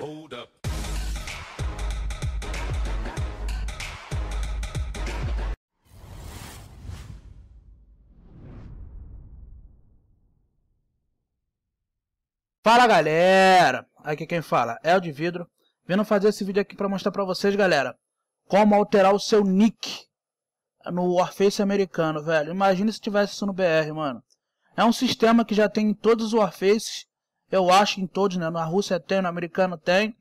Hold up. Fala galera, aqui quem fala é o de vidro, vindo fazer esse vídeo aqui para mostrar para vocês galera, como alterar o seu nick no Warface americano, velho. Imagina se tivesse isso no BR, mano. É um sistema que já tem em todos os Warfaces eu acho em todos, né? Na Rússia tem, no americano tem.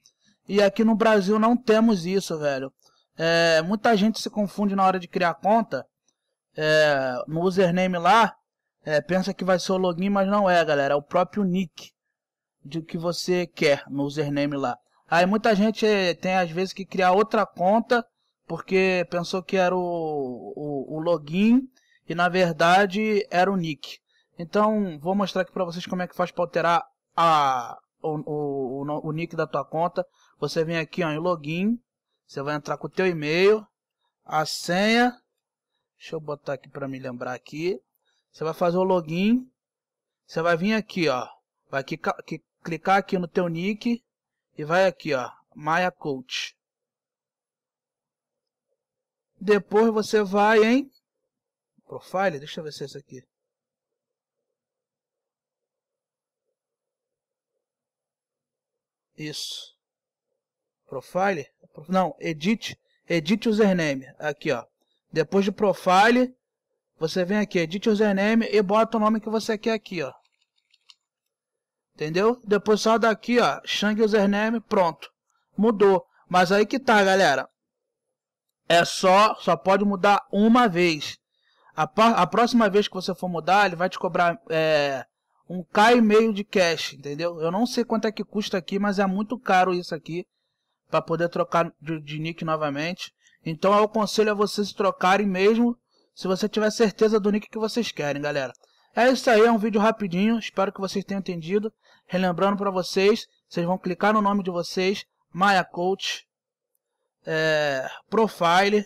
E aqui no Brasil não temos isso, velho. É, muita gente se confunde na hora de criar conta. É, no username lá, é, pensa que vai ser o login, mas não é, galera. É o próprio nick de que você quer no username lá. Aí muita gente tem às vezes que criar outra conta porque pensou que era o, o, o login e na verdade era o nick. Então vou mostrar aqui para vocês como é que faz para alterar a, o, o, o nick da tua conta, você vem aqui ó, em login, você vai entrar com o teu e-mail, a senha, deixa eu botar aqui para me lembrar aqui, você vai fazer o login, você vai vir aqui ó, vai que, clicar aqui no teu nick e vai aqui ó, Maya Coach. Depois você vai em profile, deixa eu ver se é esse aqui. Isso. Profile? Não, edite. Edite username. Aqui, ó. Depois de profile, você vem aqui, edite username e bota o nome que você quer aqui, ó. Entendeu? Depois só daqui, ó. Shang username, pronto. Mudou. Mas aí que tá, galera. É só, só pode mudar uma vez. A, a próxima vez que você for mudar, ele vai te cobrar é, um K e meio de cash, entendeu? Eu não sei quanto é que custa aqui, mas é muito caro isso aqui para poder trocar de, de, nick novamente. Então eu aconselho a vocês trocarem mesmo se você tiver certeza do nick que vocês querem, galera. É isso aí, é um vídeo rapidinho, espero que vocês tenham entendido. Relembrando para vocês, vocês vão clicar no nome de vocês, Maya Coach, é, Profile,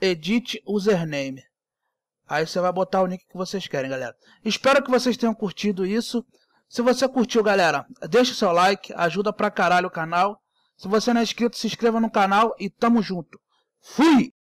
Edit Username. Aí você vai botar o link que vocês querem, galera. Espero que vocês tenham curtido isso. Se você curtiu, galera, deixa o seu like, ajuda pra caralho o canal. Se você não é inscrito, se inscreva no canal e tamo junto. Fui!